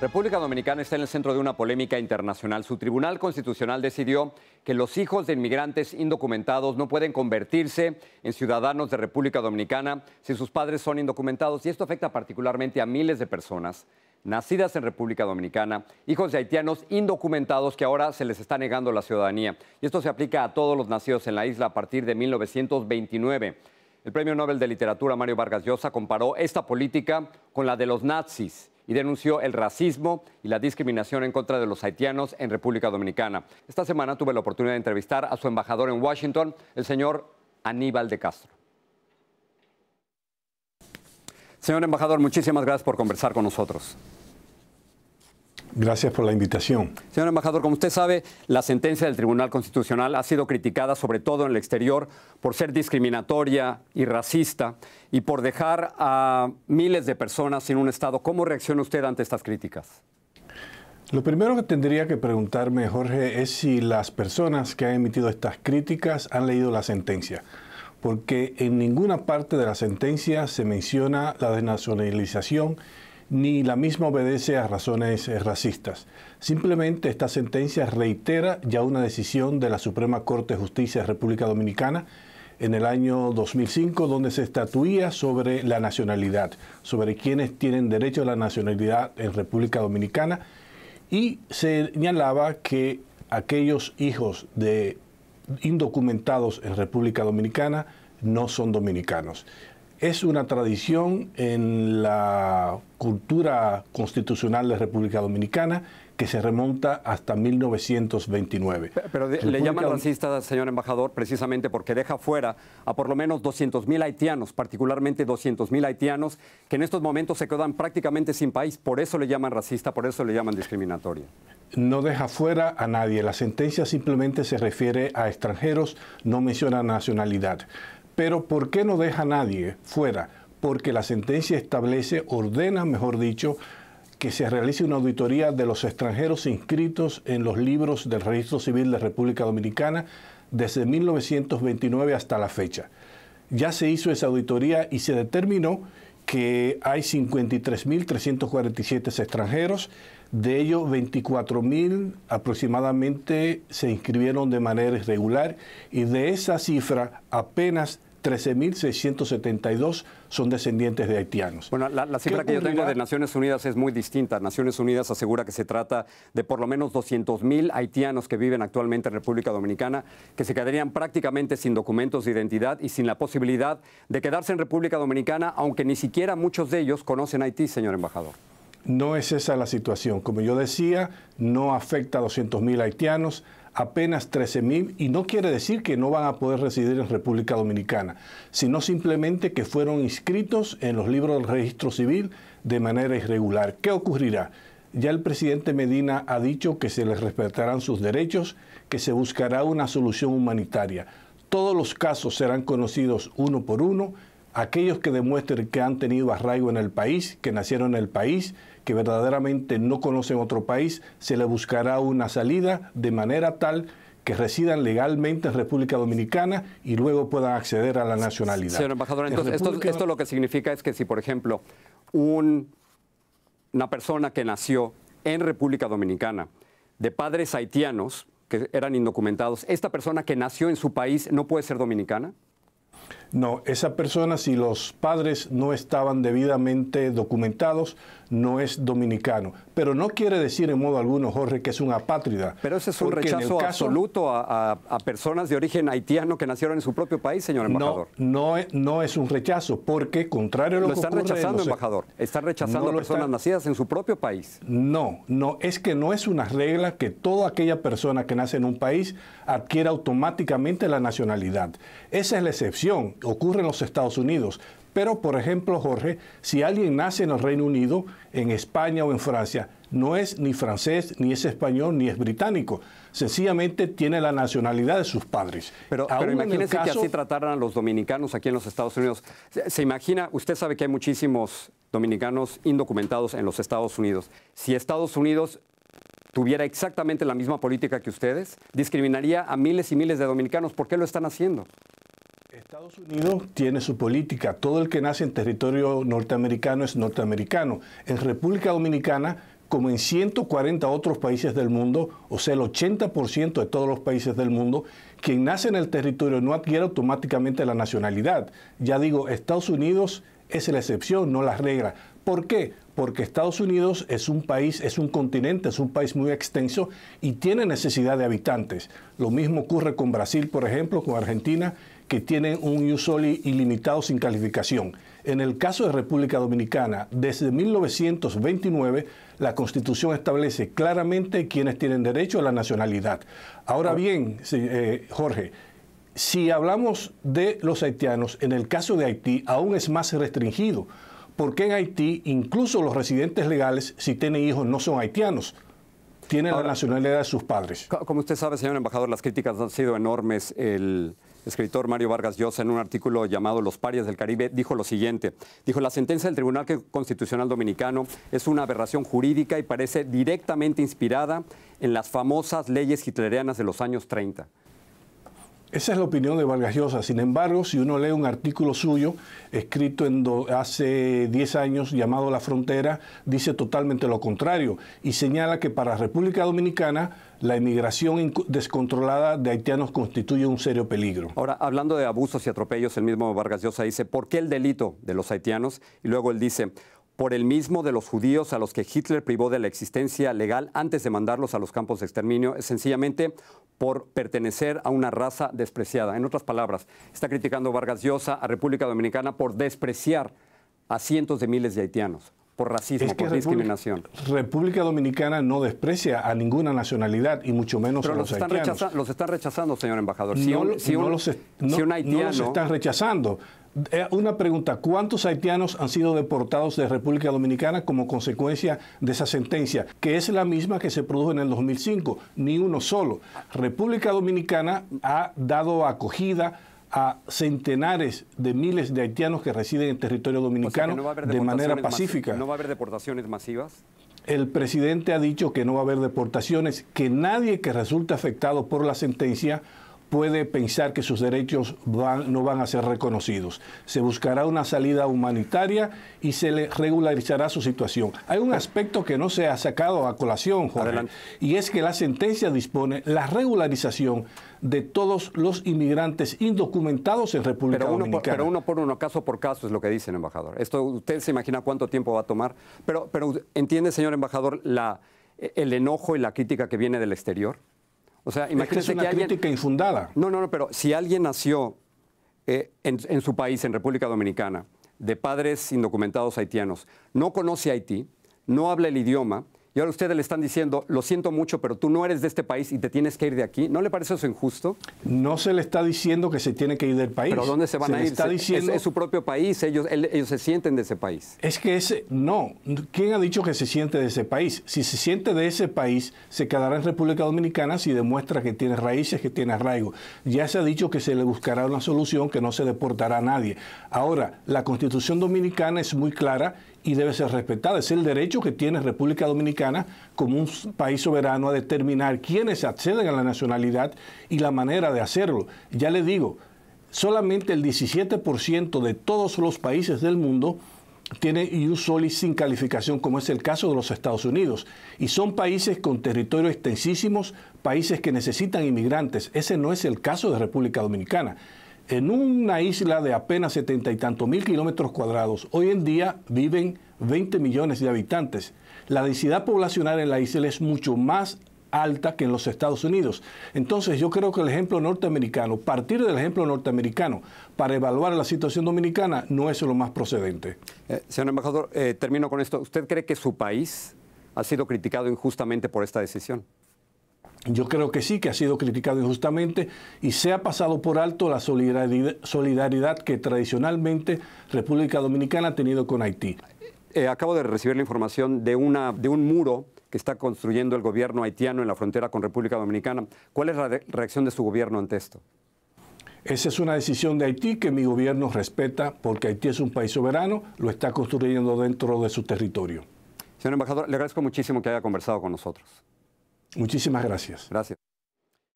República Dominicana está en el centro de una polémica internacional. Su Tribunal Constitucional decidió que los hijos de inmigrantes indocumentados no pueden convertirse en ciudadanos de República Dominicana si sus padres son indocumentados y esto afecta particularmente a miles de personas nacidas en República Dominicana, hijos de haitianos indocumentados que ahora se les está negando la ciudadanía. Y esto se aplica a todos los nacidos en la isla a partir de 1929. El Premio Nobel de Literatura Mario Vargas Llosa comparó esta política con la de los nazis y denunció el racismo y la discriminación en contra de los haitianos en República Dominicana. Esta semana tuve la oportunidad de entrevistar a su embajador en Washington, el señor Aníbal de Castro. Señor embajador, muchísimas gracias por conversar con nosotros. Gracias por la invitación. Señor embajador, como usted sabe, la sentencia del Tribunal Constitucional ha sido criticada sobre todo en el exterior por ser discriminatoria y racista y por dejar a miles de personas sin un Estado. ¿Cómo reacciona usted ante estas críticas? Lo primero que tendría que preguntarme, Jorge, es si las personas que han emitido estas críticas han leído la sentencia, porque en ninguna parte de la sentencia se menciona la desnacionalización ni la misma obedece a razones eh, racistas. Simplemente esta sentencia reitera ya una decisión de la Suprema Corte de Justicia de República Dominicana en el año 2005, donde se estatuía sobre la nacionalidad, sobre quienes tienen derecho a la nacionalidad en República Dominicana, y señalaba que aquellos hijos de indocumentados en República Dominicana no son dominicanos es una tradición en la cultura constitucional de República Dominicana que se remonta hasta 1929. Pero le llaman racista, señor embajador, precisamente porque deja fuera a por lo menos 200.000 haitianos, particularmente 200.000 haitianos, que en estos momentos se quedan prácticamente sin país. Por eso le llaman racista, por eso le llaman discriminatoria. No deja fuera a nadie. La sentencia simplemente se refiere a extranjeros, no menciona nacionalidad. Pero ¿por qué no deja a nadie fuera? Porque la sentencia establece, ordena, mejor dicho, que se realice una auditoría de los extranjeros inscritos en los libros del Registro Civil de República Dominicana desde 1929 hasta la fecha. Ya se hizo esa auditoría y se determinó que hay 53.347 extranjeros, de ellos 24.000 aproximadamente se inscribieron de manera irregular y de esa cifra apenas 13.672 son descendientes de haitianos. Bueno, la, cifra que yo tengo de Naciones Unidas es muy distinta. Naciones Unidas asegura que se trata de por lo menos 200.000 haitianos que viven actualmente en República Dominicana, que se quedarían prácticamente sin documentos de identidad y sin la posibilidad de quedarse en República Dominicana, aunque ni siquiera muchos de ellos conocen Haití, señor embajador. No es esa la situación. Como yo decía, no afecta a 200.000 haitianos, apenas 13.000 y no quiere decir que no van a poder residir en República Dominicana, sino simplemente que fueron inscritos en los libros del registro civil de manera irregular. ¿Qué ocurrirá? Ya el presidente Medina ha dicho que se les respetarán sus derechos, que se buscará una solución humanitaria. Todos los casos serán conocidos uno por uno aquellos que demuestren que han tenido arraigo en el país, que nacieron en el país, que verdaderamente no conocen otro país, se le buscará una salida de manera tal que residan legalmente en República Dominicana y luego puedan acceder a la nacionalidad. Señor embajador, entonces esto, lo que significa es que si, por ejemplo, una persona que nació en República Dominicana de padres haitianos que eran indocumentados, ¿esta persona que nació en su país no puede ser dominicana? No, esa persona, si los padres no estaban debidamente documentados, no es dominicano. Pero no quiere decir en modo alguno, Jorge, que es una apátrida. Pero ese es un rechazo absoluto a, personas de origen haitiano que nacieron en su propio país, señor embajador. No, no, es un rechazo, porque contrario a lo, que están está rechazando, embajador. Están rechazando a personas nacidas en su propio país. No, no, es que no es una regla que toda aquella persona que nace en un país adquiera automáticamente la nacionalidad. Esa es la excepción ocurre en los Estados Unidos. Pero, por ejemplo, Jorge, si alguien nace en el Reino Unido, en España o en Francia, no es ni francés, ni es español, ni es británico. Sencillamente tiene la nacionalidad de sus padres. Pero, pero que así trataran a los dominicanos aquí en los Estados Unidos. Se, se, imagina, usted sabe que hay muchísimos dominicanos indocumentados en los Estados Unidos. Si Estados Unidos tuviera exactamente la misma política que ustedes, discriminaría a miles y miles de dominicanos. ¿Por qué lo están haciendo? Estados Unidos tiene su política. Todo el que nace en territorio norteamericano es norteamericano. En República Dominicana, como en 140 otros países del mundo, o sea, el 80% de todos los países del mundo, quien nace en el territorio no adquiere automáticamente la nacionalidad. Ya digo, Estados Unidos es la excepción, no la regla. ¿Por qué? Porque Estados Unidos es un país, es un continente, es un país muy extenso y tiene necesidad de habitantes. Lo mismo ocurre con Brasil, por ejemplo, con Argentina que tienen un USOLI ilimitado sin calificación. En el caso de República Dominicana, desde 1929, la Constitución establece claramente quienes tienen derecho a la nacionalidad. Ahora ah. bien, eh, Jorge, si hablamos de los haitianos, en el caso de Haití aún es más restringido, porque en Haití incluso los residentes legales, si tienen hijos, no son haitianos, tiene la nacionalidad de sus padres. Como usted sabe, señor embajador, las críticas han sido enormes. El escritor Mario Vargas Llosa, en un artículo llamado Los parias del Caribe, dijo lo siguiente. Dijo, la sentencia del Tribunal Constitucional Dominicano es una aberración jurídica y parece directamente inspirada en las famosas leyes hitlerianas de los años 30. Esa es la opinión de Vargas Llosa. Sin embargo, si uno lee un artículo suyo escrito en hace 10 años llamado La Frontera, dice totalmente lo contrario y señala que para República Dominicana la inmigración descontrolada de haitianos constituye un serio peligro. Ahora, hablando de abusos y atropellos, el mismo Vargas Llosa dice, ¿por qué el delito de los haitianos? Y luego él dice, por el mismo de los judíos a los que Hitler privó de la existencia legal antes de mandarlos a los campos de exterminio, sencillamente por pertenecer a una raza despreciada. En otras palabras, está criticando Vargas Llosa a República Dominicana por despreciar a cientos de miles de haitianos por racismo, por discriminación. República Dominicana no desprecia a ninguna nacionalidad y mucho menos a los, los haitianos. los están rechazando, señor embajador. Si un, haitiano, no los están rechazando. Eh, una pregunta, ¿cuántos haitianos han sido deportados de República Dominicana como consecuencia de esa sentencia, que es la misma que se produjo en el 2005? Ni uno solo. República Dominicana ha dado acogida a centenares de miles de haitianos que residen en territorio dominicano de manera pacífica. ¿No va a haber deportaciones masivas? El presidente ha dicho que no va a haber deportaciones, que nadie que resulte afectado por la sentencia puede pensar que sus derechos no van a ser reconocidos. Se buscará una salida humanitaria y se le regularizará su situación. Hay un aspecto que no se ha sacado a colación, Jorge, y es que la sentencia dispone la regularización de todos los inmigrantes indocumentados en República Dominicana. pero uno por uno, caso por caso es lo que dice el embajador. Esto usted se imagina cuánto tiempo va a tomar, pero, pero entiende, señor embajador, la, el enojo y la crítica que viene del exterior. O sea, imagínate es una crítica infundada. No, no, no, pero si alguien nació eh, en, su país, en República Dominicana, de padres indocumentados haitianos, no conoce Haití, no habla el idioma, y ahora ustedes le están diciendo, lo siento mucho, pero tú no eres de este país y te tienes que ir de aquí, ¿no le parece eso injusto? No se le está diciendo que se tiene que ir del país. ¿Pero dónde se van a ir? Está diciendo... es, su propio país, ellos, ellos se sienten de ese país. Es que ese, no, ¿quién ha dicho que se siente de ese país? Si se siente de ese país, se quedará en República Dominicana si demuestra que tiene raíces, que tiene arraigo. Ya se ha dicho que se le buscará una solución, que no se deportará a nadie. Ahora, la constitución dominicana es muy clara y debe ser respetada. Es el derecho que tiene República Dominicana como un país soberano a determinar quiénes acceden a la nacionalidad y la manera de hacerlo. Ya le digo, solamente el 17% de todos los países del mundo tiene un Solis sin calificación, como es el caso de los Estados Unidos. Y son países con territorios extensísimos, países que necesitan inmigrantes. Ese no es el caso de República Dominicana en una isla de apenas setenta y tantos mil kilómetros cuadrados, hoy en día viven 20 millones de habitantes. La densidad poblacional en la isla es mucho más alta que en los Estados Unidos. Entonces yo creo que el ejemplo norteamericano, partir del ejemplo norteamericano para evaluar la situación dominicana no es lo más procedente. Eh, señor embajador, eh, termino con esto. ¿Usted cree que su país ha sido criticado injustamente por esta decisión? Yo creo que sí, que ha sido criticado injustamente y se ha pasado por alto la solidaridad que tradicionalmente República Dominicana ha tenido con Haití. Eh, acabo de recibir la información de, de un muro que está construyendo el gobierno haitiano en la frontera con República Dominicana. ¿Cuál es la reacción de su gobierno ante esto? Esa es una decisión de Haití que mi gobierno respeta porque Haití es un país soberano, lo está construyendo dentro de su territorio. Señor embajador, le agradezco muchísimo que haya conversado con nosotros. Muchísimas gracias.